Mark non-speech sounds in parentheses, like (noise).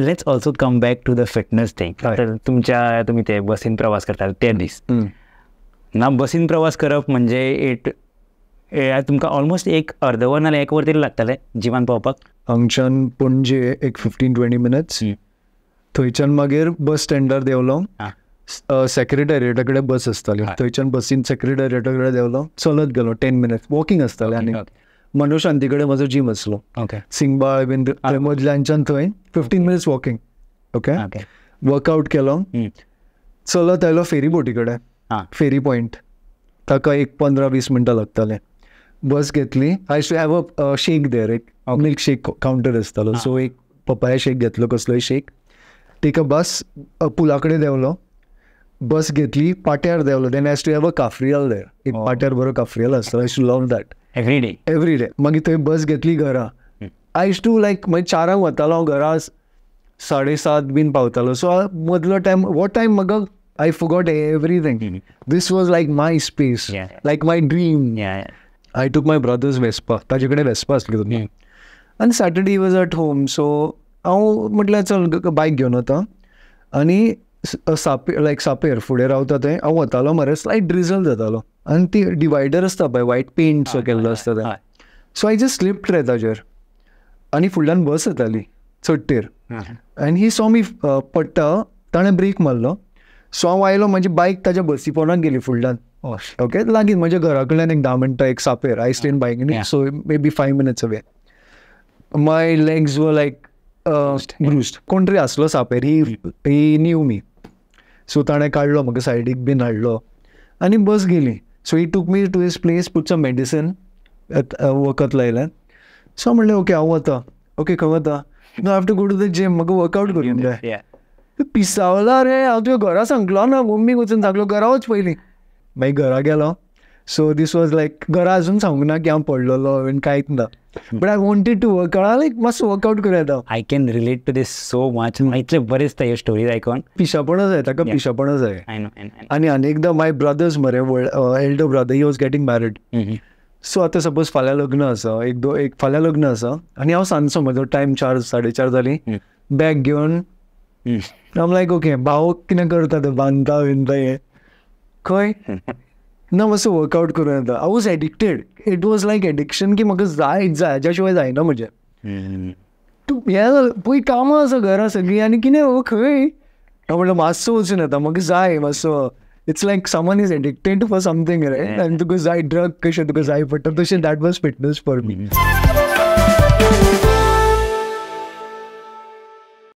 Let's also come back to the fitness thing तर तुमच्या तुम्ही ते बसीन प्रवास करताल ते दीस ना बसीन प्रवास करप म्हणजे इट तुमकां ऑलमोस्ट एक अर्द वर नाल्यार एक वर तरी लागतलें जिमान पावपाक हांगच्यान पणजे एक फिफ्टीन ट्वेंटी मिनट्स थंयच्यान मागीर बस स्टँडार देवलो सेक्रेटरिएटा कडेन बस आसताली थंयच्यान बसीन सेक्रेटरिएटा कडेन देवलो चलत गेलो टेन मिनट्स वॉकिंग आसतालें आनी मनोज कडेन माझं जीम आसलो ओके सिंगबाळ बीन मदल्यांच्यान थंय fifteen minutes walking okay workout केलो चलत आयलो फेरी बोटी कडेन फेरी पॉइंट ताका एक पंधरा वीस मिनटां लागतले बस घेतली I should have a shake there एक मिल्क शेक काउंटर आसतालो सो एक पपाया शेक घेतलो कसलोय शेक तिका बस पुला कडेन बस घेतली पाट्यार देवलो then I to have a काफ्रियल देर एक पाट्यार बरो काफ्रियल आसतालो I should love that every day every day मागीर थंय बस घेतली घरा आय इश टू लायक मागीर चारांक वतालो हांव घरा साडे सात बीन पावतालो सो मदलो टायम वो टायम म्हाका I forgot everything this was like my space like my dream I took my brothers Vespa ताजे कडेन वेस्पा आसली तुमी आनी Saturday was at home so हांव म्हटल्यार चल बायक घेवन वता आनी सापेर लायक सापेर फुडें रावता थंय हांव वतालो मरे स्लायट ड्रिझल जातालो आनी ती डिवायडर आसता पळय पेंट सो केल्लो आसता थंय सो आय जस्ट स्लिप्ट रे ताजेर आनी फुडल्यान बस येताली चडटेर आनी ही सो मी पडटा ताणें ब्रेक मारलो सो हांव आयलो म्हजी बायक ताज्या बसी पोंडाक गेली फुडल्यान ओके लागीं म्हज्या घरा कडल्यान एक धा मिनटां एक सापेर आय स्टेन न्ही so may be five minutes away my legs वर लायक ब्रुस्ट कोण तरी आसलो सापेर ही hmm. ही नीव मी सो ताणें काडलो म्हाका सायडीक बीन हाडलो आनी बस गेली so he took me to his place put some medicine वखत लायल्यान सो म्हणलें ओके हांव वता ओके खंय वता no have to go to the gym म्हाका वर्कआवट करून जाय पिसावला रे हांव तुवें घरा सांगलो ना मम्मीक वचून सांगलो घरा वच पयलीं मागीर घरा गेलो सो दिस वॉज लायक घरा अजून सांगूंक ना की हांव पडलेलो हांवें कांयच ना but I wanted to work out like मातसो वर्कआउट करूं येता I can relate to this so much इतलें बरें दिसता ह्यो स्टोरीज आयकून पिशापणा जाय ताका पिशापणा जाय आनी एकदां माय ब्रदर्स मरे elder brother he was getting married so आतां सपोज फाल्यां लग्न आसा एक दो एक फाल्यां लग्न आसा आनी हांव सांजचो म्हजो टायम चार साडे चार जाली बॅग घेवन हांव लायक ओके भाव कितें करता तें बांदता बिनता हें खंय (laughs) ना मातसो वर्कआउट करून येता I was addicted it was like addiction की म्हाका जायच जाय हाज्या शिवाय जायना म्हजें तूं हें जालें पळय कामां असं घरा सगळीं आनी कितें हो खंय हांव म्हणलें मातसो वचून येता म्हाका जाय मातसो it's like someone is addicted for something रे आनी तुका जाय ड्रग कशें तुका जाय पडटा तशें that was fitness for me